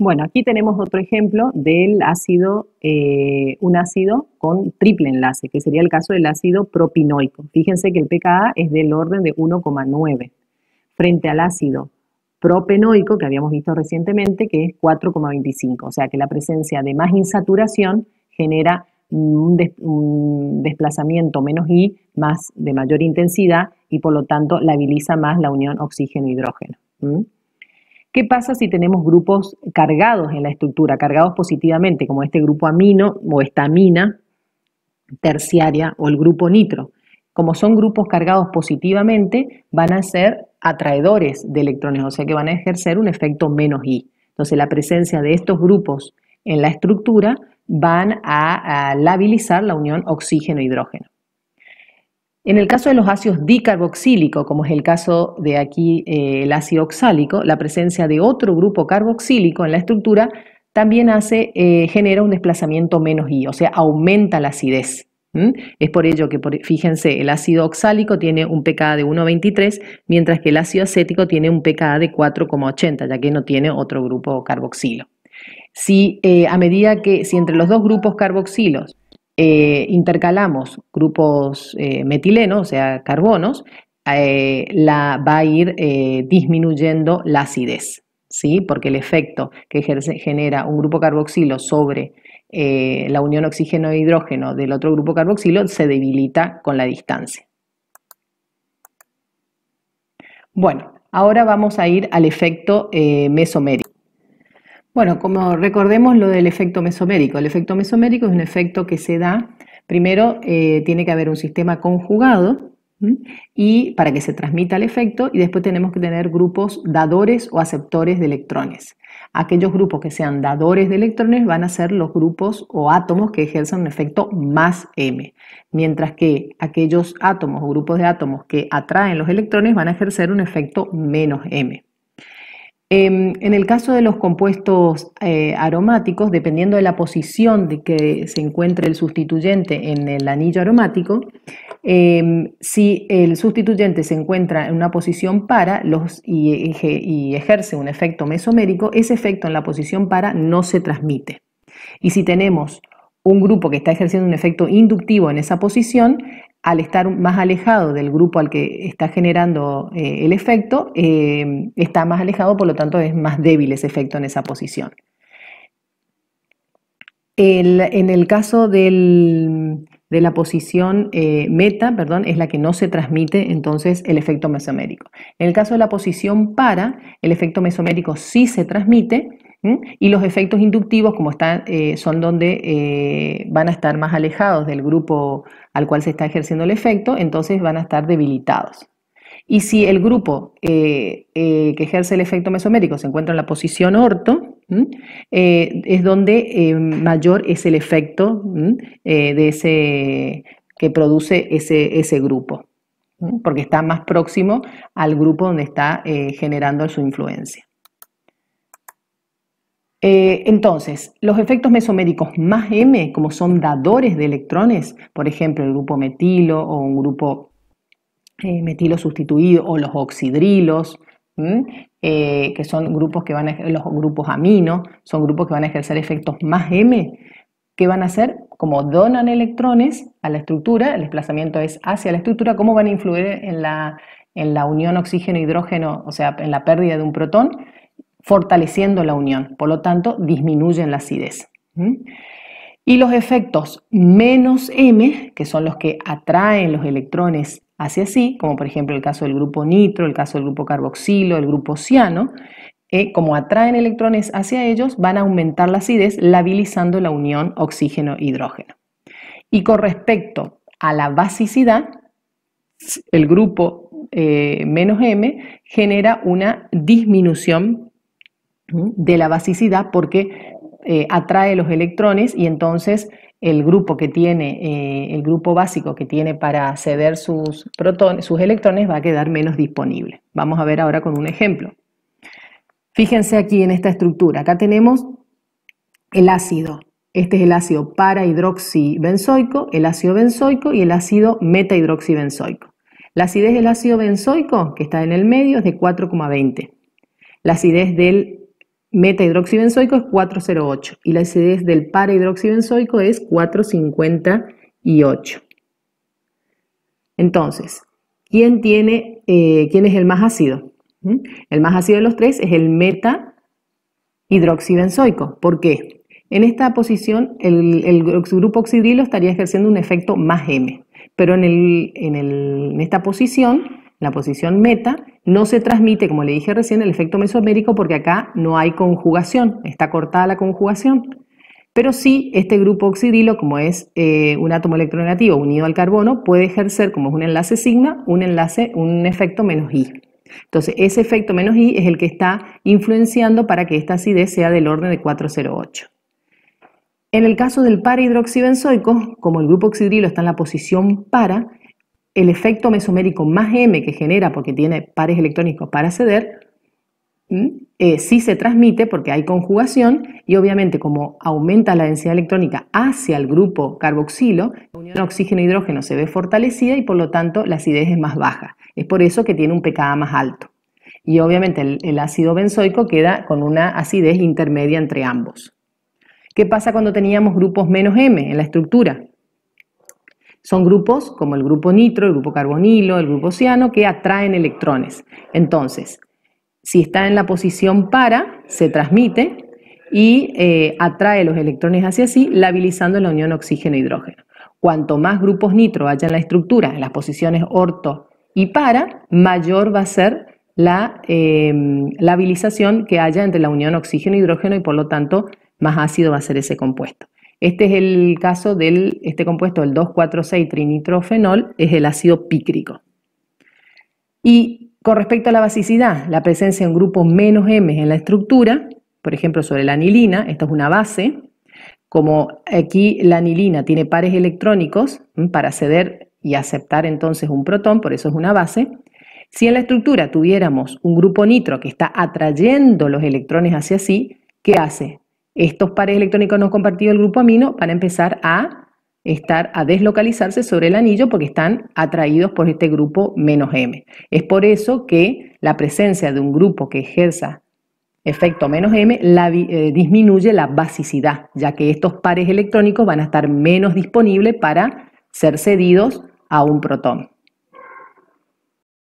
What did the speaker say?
Bueno, aquí tenemos otro ejemplo del ácido, eh, un ácido con triple enlace, que sería el caso del ácido propinoico. Fíjense que el pKa es del orden de 1,9 frente al ácido propenoico que habíamos visto recientemente, que es 4,25. O sea que la presencia de más insaturación genera un, desplazamiento menos I más de mayor intensidad y por lo tanto labiliza más la unión oxígeno-hidrógeno. ¿Qué pasa si tenemos grupos cargados en la estructura, cargados positivamente, como este grupo amino o esta amina terciaria o el grupo nitro? Como son grupos cargados positivamente, van a ser atraedores de electrones, o sea que van a ejercer un efecto menos I. Entonces, la presencia de estos grupos en la estructura van a, a labilizar la unión oxígeno-hidrógeno. En el caso de los ácidos dicarboxílicos, como es el caso de aquí eh, el ácido oxálico, la presencia de otro grupo carboxílico en la estructura también hace, eh, genera un desplazamiento menos I, o sea, aumenta la acidez. Es por ello que, fíjense, el ácido oxálico tiene un pKa de 1,23, mientras que el ácido acético tiene un pKa de 4,80, ya que no tiene otro grupo carboxilo. Si eh, a medida que, si entre los dos grupos carboxilos eh, intercalamos grupos eh, metileno, metilenos, o sea, carbonos, eh, la, va a ir disminuyendo la acidez, ¿sí? porque el efecto que genera un grupo carboxilo sobre la unión oxígeno-hidrógeno e del otro grupo carboxilo se debilita con la distancia. Bueno, ahora vamos a ir al efecto mesomérico. Bueno, como recordemos lo del efecto mesomérico. El efecto mesomérico es un efecto que se da, primero eh, tiene que haber un sistema conjugado y para que se transmita el efecto y después tenemos que tener grupos dadores o aceptores de electrones. Aquellos grupos que sean dadores de electrones van a ser los grupos o átomos que ejercen un efecto más M, mientras que aquellos átomos o grupos de átomos que atraen los electrones van a ejercer un efecto menos M. Em, en el caso de los compuestos eh, aromáticos, dependiendo de la posición de que se encuentre el sustituyente en el anillo aromático, em, si el sustituyente se encuentra en una posición para y ejerce un efecto mesomérico, ese efecto en la posición para no se transmite. Y si tenemos un grupo que está ejerciendo un efecto inductivo en esa posición, al estar más alejado del grupo al que está generando eh, el efecto, eh, está más alejado, por lo tanto es más débil ese efecto en esa posición. en el caso de la posición eh, meta, perdón, es la que no se transmite entonces el efecto mesomérico. En el caso de la posición para, el efecto mesomérico sí se transmite, y los efectos inductivos, como están, eh, son donde eh, van a estar más alejados del grupo al cual se está ejerciendo el efecto, entonces van a estar debilitados. Y si el grupo eh, que ejerce el efecto mesomérico se encuentra en la posición orto, es donde mayor es el efecto de ese, que produce ese grupo, porque está más próximo al grupo donde está generando su influencia. Eh, entonces, los efectos mesoméricos más M, como son dadores de electrones, por ejemplo, el grupo metilo o un grupo eh, metilo sustituido o los oxidrilos, eh, que son grupos que van a, los grupos amino, son grupos que van a ejercer efectos más M, ¿Qué van a hacer, como donan electrones a la estructura, el desplazamiento es hacia la estructura, cómo van a influir en la unión oxígeno-hidrógeno, o sea, en la pérdida de un protón, fortaleciendo la unión, por lo tanto disminuyen la acidez. Y los efectos menos M, que son los que atraen los electrones hacia sí, como por ejemplo el caso del grupo nitro, el caso del grupo carboxilo, el grupo ciano, eh, como atraen electrones hacia ellos, van a aumentar la acidez, labilizando la unión oxígeno-hidrógeno. E y con respecto a la basicidad, el grupo eh, menos M genera una disminución de la basicidad porque eh, atrae los electrones y entonces el grupo que tiene, eh, el grupo básico que tiene para ceder sus protones, sus electrones va a quedar menos disponible. Vamos a ver ahora con un ejemplo. Fíjense aquí en esta estructura. Acá tenemos el ácido. Este es el ácido para-hidroxi-benzoico, el ácido benzoico y el ácido metahidroxibenzoico. La acidez del ácido benzoico, que está en el medio, es de 4,20. La acidez del Meta hidroxibenzoico es 408 y la acidez del para hidroxibenzoico es 458. Entonces, ¿quién, tiene, eh, ¿quién es el más ácido? ¿Mm? El más ácido de los tres es el meta hidroxibenzoico. ¿Por qué? En esta posición el, grupo oxidrilo estaría ejerciendo un efecto más M, pero en, el, en esta posición la posición meta, no se transmite, como le dije recién, el efecto mesomérico porque acá no hay conjugación, está cortada la conjugación. Pero sí, este grupo oxidrilo, como es eh, un átomo electronegativo unido al carbono, puede ejercer, como es un enlace sigma, un enlace, un efecto menos I. Entonces, ese efecto menos I es el que está influenciando para que esta acidez sea del orden de 408. En el caso del para hidroxibenzoico, como el grupo oxidrilo está en la posición para, el efecto mesomérico más M que genera porque tiene pares electrónicos para ceder, eh, sí se transmite porque hay conjugación y obviamente como aumenta la densidad electrónica hacia el grupo carboxilo, la unión oxígeno-hidrógeno e se ve fortalecida y por lo tanto la acidez es más baja. Es por eso que tiene un pKa más alto. Y obviamente el, el ácido benzoico queda con una acidez intermedia entre ambos. ¿Qué pasa cuando teníamos grupos menos M en la estructura? Son grupos como el grupo nitro, el grupo carbonilo, el grupo ciano, que atraen electrones. Entonces, si está en la posición para, se transmite y eh, atrae los electrones hacia sí, labilizando la unión oxígeno-hidrógeno. Cuanto más grupos nitro haya en la estructura, en las posiciones orto y para, mayor va a ser la em, labilización que haya entre la unión oxígeno-hidrógeno y por lo tanto más ácido va a ser ese compuesto. Este es el caso de este compuesto, el 2,4,6-trinitrofenol, es el ácido pícrico. Y con respecto a la basicidad, la presencia en grupos menos M en la estructura, por ejemplo sobre la anilina, esta es una base, como aquí la anilina tiene pares electrónicos para ceder y aceptar entonces un protón, por eso es una base, si en la estructura tuviéramos un grupo nitro que está atrayendo los electrones hacia sí, ¿qué hace? Estos pares electrónicos no compartidos del grupo amino van a empezar a estar a deslocalizarse sobre el anillo porque están atraídos por este grupo menos M. Es por eso que la presencia de un grupo que ejerza efecto menos M eh, disminuye la basicidad, ya que estos pares electrónicos van a estar menos disponibles para ser cedidos a un protón.